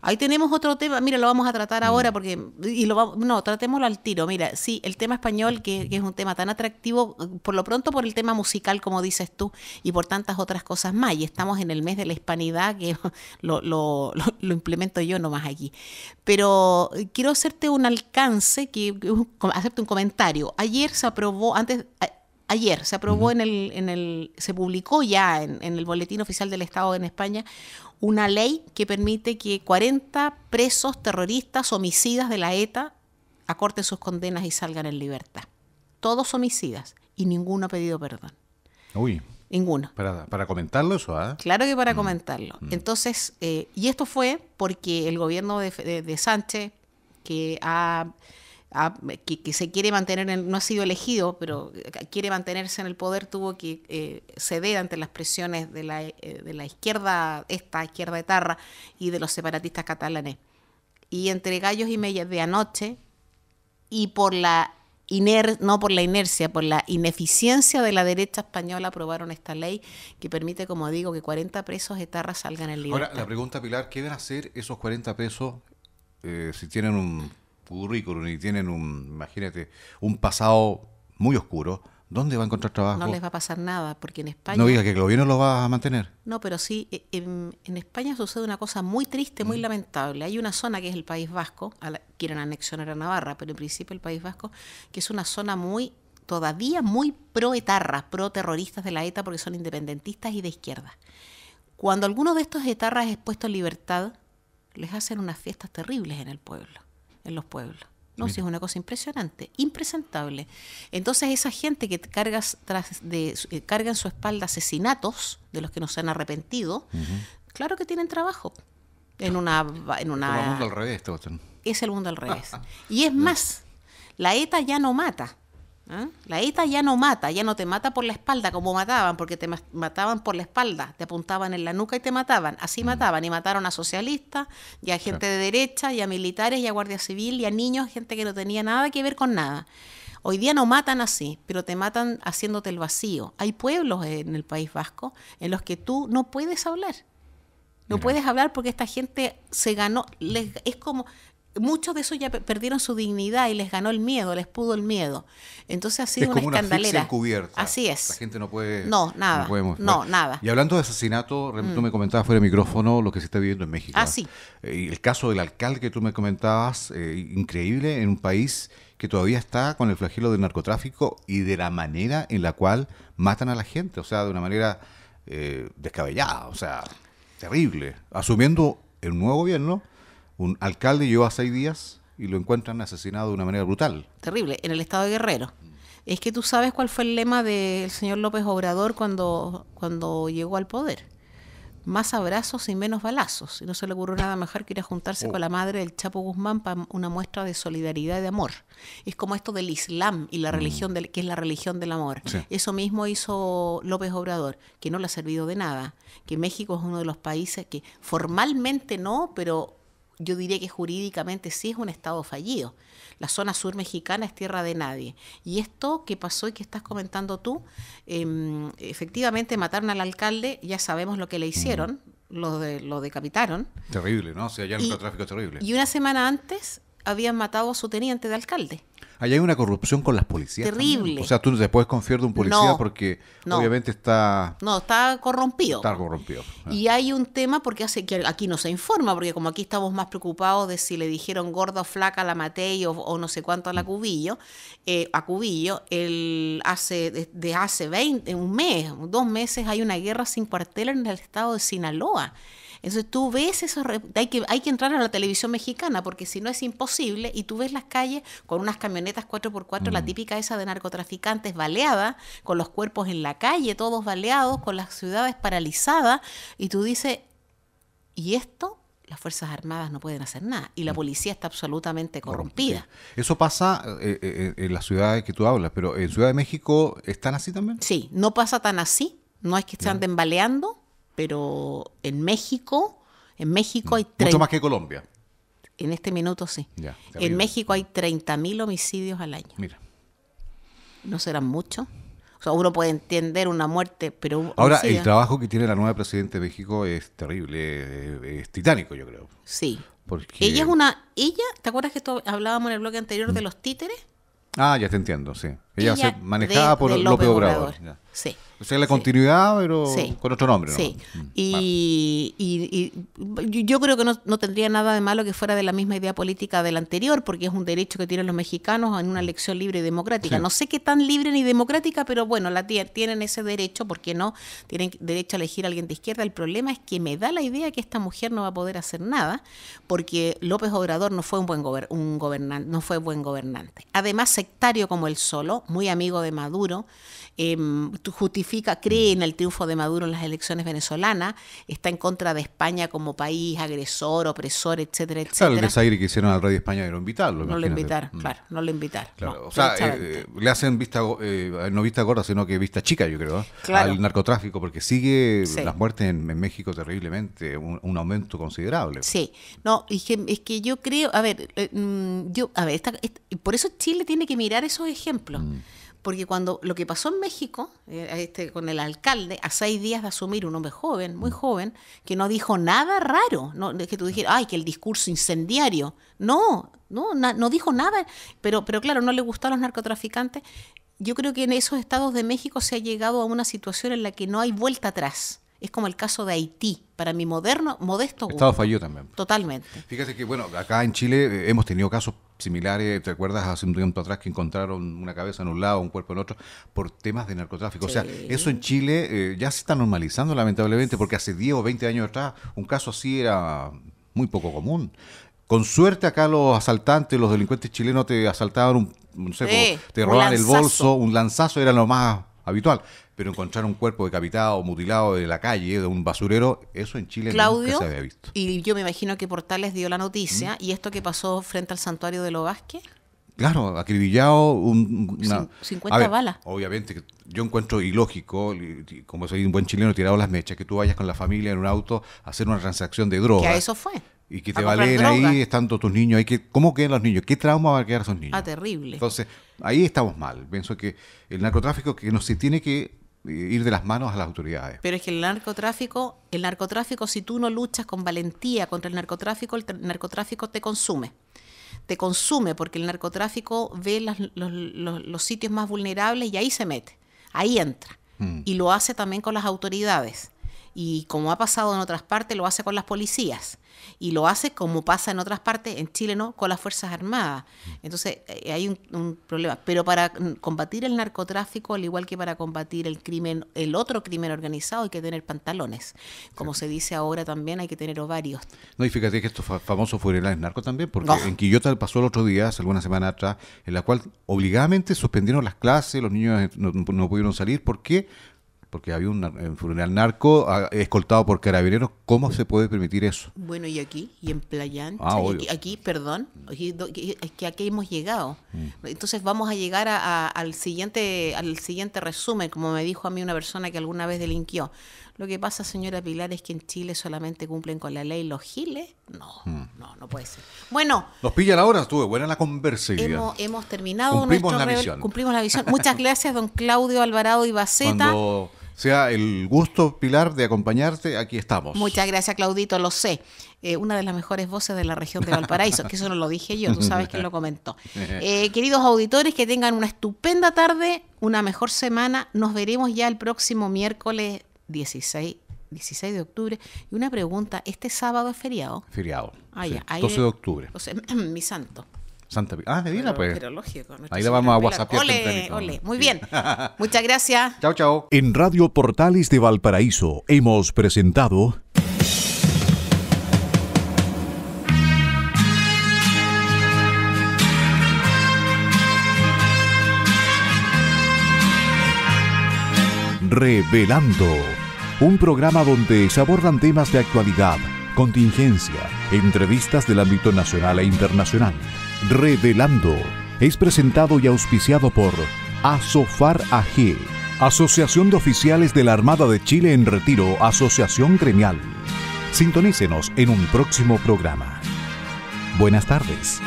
Ahí tenemos otro tema, mira, lo vamos a tratar mm. ahora porque y lo no, tratémoslo al tiro. Mira, sí, el tema español que, es un tema tan atractivo por lo pronto por el tema musical como dices tú y por tantas otras cosas más. Y estamos en el mes de la hispanidad que lo, implemento yo nomás aquí. Pero quiero hacerte un alcance que hacerte un comentario. Ayer se aprobó antes ayer se aprobó en, el, se publicó ya en, el Boletín Oficial del Estado en España una ley que permite que 40 presos terroristas, homicidas de la ETA, acorten sus condenas y salgan en libertad. Todos homicidas y ninguno ha pedido perdón. Uy. Ninguno. Para, comentarlo eso, ¿ah? Claro que para mm. comentarlo. Mm. Entonces, eh, y esto fue porque el gobierno de Sánchez, que ha Ah, que, se quiere mantener, no ha sido elegido, pero eh, quiere mantenerse en el poder, tuvo que eh, ceder ante las presiones de la, eh, de la izquierda, esta izquierda etarra y de los separatistas catalanes. Y entre gallos y medias de anoche, y por la Iner, no por la inercia, por la ineficiencia de la derecha española aprobaron esta ley que permite, como digo, que 40 presos etarras salgan en libertad. Ahora, la pregunta, Pilar, ¿qué a hacer esos 40 presos si tienen un currículum y tienen un, imagínate, un pasado muy oscuro, ¿dónde va a encontrar trabajo? No les va a pasar nada, porque en España... No diga que el gobierno lo va a mantener. No, pero sí, e, en, España sucede una cosa muy triste, muy mm. lamentable. Hay una zona que es el País Vasco, quieren anexionar a Navarra, pero en principio el País Vasco, que es una zona muy todavía muy pro-etarras, pro-terroristas de la ETA porque son independentistas y de izquierda. Cuando alguno de estos etarras es puesto en libertad, les hacen unas fiestas terribles en el pueblo en los pueblos. No, es una cosa impresionante, impresentable. Entonces esa gente que cargas tras de, eh, carga en su espalda asesinatos de los que no se han arrepentido, claro que tienen trabajo. En una... En una es mundo al revés, Es el mundo al revés. Este y es más, la ETA ya no mata, ¿Ah? La ETA ya no mata, ya no te mata por la espalda como mataban, porque te mataban por la espalda, te apuntaban en la nuca y te mataban. Así mm. mataban y mataron a socialistas, y a gente de derecha, y a militares, y a guardia civil, y a niños, gente que no tenía nada que ver con nada. Hoy día no matan así, pero te matan haciéndote el vacío. Hay pueblos en el País Vasco en los que tú no puedes hablar. No puedes hablar porque esta gente se ganó, les, es como, muchos de esos ya perdieron su dignidad y les ganó el miedo, les pudo el miedo. Entonces ha sido es como una escandalera. Así es. La gente no puede. No, nada. No, nada. Y hablando de asesinato, mm. tú me comentabas fuera de micrófono lo que se está viviendo en México. Ah, eh, el caso del alcalde que tú me comentabas, eh, increíble, en un país que todavía está con el flagelo del narcotráfico y de la manera en la cual matan a la gente, o sea, de una manera eh, descabellada, o sea, terrible, asumiendo el nuevo gobierno un alcalde lleva seis días y lo encuentran asesinado de una manera brutal. Terrible, en el estado de Guerrero. Es que tú sabes cuál fue el lema del señor López Obrador cuando, cuando llegó al poder. Más abrazos y menos balazos. Y no se le ocurrió nada mejor que ir a juntarse oh. con la madre del Chapo Guzmán para una muestra de solidaridad y de amor. Es como esto del Islam y la mm. religión, del, que es la religión del amor. Eso mismo hizo López Obrador, que no le ha servido de nada. Que México es uno de los países que formalmente no, pero yo diría que jurídicamente sí es un Estado fallido. La zona sur mexicana es tierra de nadie. Y esto que pasó y que estás comentando tú, em, efectivamente mataron al alcalde, ya sabemos lo que le hicieron, lo, de, lo decapitaron. Terrible, ¿no? O sea, ya el tráfico es terrible. Y una semana antes habían matado a su teniente de alcalde. Allá hay una corrupción con las policías. Terrible. O sea, tú no te puedes confiar de un policía porque obviamente está... No, está corrompido. Está corrompido. Ah. Y hay un tema porque hace que aquí no se informa, porque como aquí estamos más preocupados de si le dijeron gorda o flaca a la Matei o, no sé cuánto a la mm. Cubillo, eh, a Cubillo, el hace, de, hace 20, un mes, dos meses hay una guerra sin cuartel en el estado de Sinaloa. Entonces tú ves eso, Hay que, hay que entrar a la televisión mexicana porque si no es imposible y tú ves las calles con unas camionetas 4x4, la mm. típica esa de narcotraficantes baleadas, con los cuerpos en la calle, todos baleados, con las ciudades paralizadas y tú dices, ¿y esto? las Fuerzas Armadas no pueden hacer nada y la mm. policía está absolutamente corrompida. Eso pasa eh, eh, eh, en las ciudades que tú hablas, pero en Ciudad de México están así también. Sí, no pasa tan así, no es que estén embaleando baleando, pero en México, en México hay... Mucho más que Colombia. En este minuto sí. en México hay 30.000 homicidios al año. Mira. ¿No serán muchos? O sea, uno puede entender una muerte, pero... Ahora, el trabajo que tiene la nueva presidenta de México es terrible, es, titánico, yo creo. Sí. Porque... Ella es una... Ella, ¿te acuerdas que esto hablábamos en el bloque anterior de los títeres? Ah, ya te entiendo, sí. Ella, se manejaba por López, Obrador. Sí. O sea, la continuidad, pero con otro nombre. ¿no? Sí. Mm, y, y, yo creo que no, tendría nada de malo que fuera de la misma idea política del anterior, porque es un derecho que tienen los mexicanos en una mm. elección libre y democrática. No sé qué tan libre ni democrática, pero bueno, la tienen ese derecho, ¿por qué no? Tienen derecho a elegir a alguien de izquierda. El problema es que me da la idea que esta mujer no va a poder hacer nada, porque López Obrador no fue un buen un gobernante, no fue buen gobernante. Además, sectario como él solo, muy amigo de Maduro. Em, justifica, cree en el triunfo de Maduro en las elecciones venezolanas, está en contra de España como país agresor, opresor, etcétera, etcétera. el desaire que hicieron al rey España de invitarlo. No lo invitar, mm. claro, no lo invitar o sea, eh, eh, le hacen vista, eh, no vista gorda, sino que vista chica, yo creo, claro. al narcotráfico, porque sigue las muertes en, México terriblemente, un, aumento considerable. Sí, no, es que, yo creo, a ver, mm, yo, a ver, por eso Chile tiene que mirar esos ejemplos. Mm porque cuando lo que pasó en México, eh, este, con el alcalde, a seis días de asumir un hombre joven, muy joven, que no dijo nada raro, no, que tú dijeras, ay, que el discurso incendiario. No, no, no dijo nada, pero, pero claro, no le gustó a los narcotraficantes. Yo creo que en esos estados de México se ha llegado a una situación en la que no hay vuelta atrás es como el caso de Haití, para mi moderno, modesto gusto. Estado falló también. Totalmente. Fíjate que, bueno, acá en Chile eh, hemos tenido casos similares, ¿te acuerdas hace un tiempo atrás que encontraron una cabeza en un lado, un cuerpo en otro, por temas de narcotráfico? O sea, eso en Chile eh, ya se está normalizando lamentablemente, porque hace 10 o 20 años atrás un caso así era muy poco común. Con suerte acá los asaltantes, los delincuentes chilenos te asaltaban, un, no te robaban el bolso, un lanzazo era lo más habitual pero encontrar un cuerpo decapitado, o mutilado de la calle, de un basurero, eso en Chile Claudio, se había visto. Y yo me imagino que les dio la noticia, mm. y esto que pasó frente al santuario de lo Vázquez. Claro, acribillado, un, 50 balas. Obviamente, yo encuentro ilógico, como soy un buen chileno tirado las mechas, que tú vayas con la familia en un auto a hacer una transacción de droga. Que eso fue. Y que te valen ahí, estando tus niños ahí. Que, ¿Cómo quedan los niños? ¿Qué trauma van a quedar esos niños? Ah, terrible. Entonces, ahí estamos mal. Pienso que el narcotráfico que no se tiene que ir de las manos a las autoridades. Pero es que el narcotráfico, el narcotráfico, si tú no luchas con valentía contra el narcotráfico, el narcotráfico te consume. Te consume porque el narcotráfico ve los, sitios más vulnerables y ahí se mete, ahí entra. Mm. Y lo hace también con las autoridades. Y como ha pasado en otras partes, lo hace con las policías y lo hace como pasa en otras partes, en Chile no, con las Fuerzas Armadas. Entonces eh, hay un, problema. Pero para combatir el narcotráfico, al igual que para combatir el crimen, el otro crimen organizado, hay que tener pantalones. Como se dice ahora también, hay que tener ovarios. No, y fíjate que estos famosos funerales narco también, porque oh. en Quillota pasó el otro día, hace alguna semana atrás, en la cual obligadamente suspendieron las clases, los niños no, no pudieron salir. ¿Por qué? porque había un, un funeral narco escoltado por carabineros. ¿Cómo se puede permitir eso? Bueno, y aquí, y en Playán, ah, aquí, perdón, es que aquí hemos llegado. Mm. Entonces vamos a llegar al, siguiente, al siguiente resumen, como me dijo a mí una persona que alguna vez delinquió. Lo que pasa, señora Pilar, es que en Chile solamente cumplen con la ley los giles. No, mm. no, no puede ser. Bueno. Nos pillan ahora, estuve buena la conversación. Hemos, hemos terminado. Cumplimos la misión. Cumplimos la visión. Muchas gracias, don Claudio Alvarado y Baceta sea el gusto, Pilar, de acompañarte. Aquí estamos. Muchas gracias, Claudito, lo sé. Eh, una de las mejores voces de la región de Valparaíso, que eso no lo dije yo, tú sabes quién lo comentó. Eh, queridos auditores, que tengan una estupenda tarde, una mejor semana. Nos veremos ya el próximo miércoles 16 16 de octubre. Y una pregunta, ¿este sábado es feriado? Feriado. 12 ah, de octubre. mi santo. Santa ah, de Ah, pues. Ahí le vamos a WhatsApp. Ole, ole. Muy bien. Muchas gracias. Chao, chao. En Radio Portales de Valparaíso hemos presentado. Revelando, un programa donde se abordan temas de actualidad, contingencia, entrevistas del ámbito nacional e internacional. Revelando es presentado y auspiciado por Asofar AG, Asociación de Oficiales de la Armada de Chile en Retiro, Asociación Gremial. Sintonícenos en un próximo programa. Buenas tardes.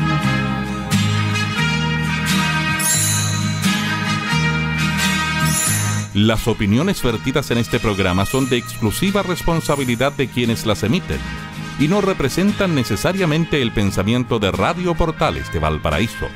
Las opiniones vertidas en este programa son de exclusiva responsabilidad de quienes las emiten y no representan necesariamente el pensamiento de Radio Portales de Valparaíso.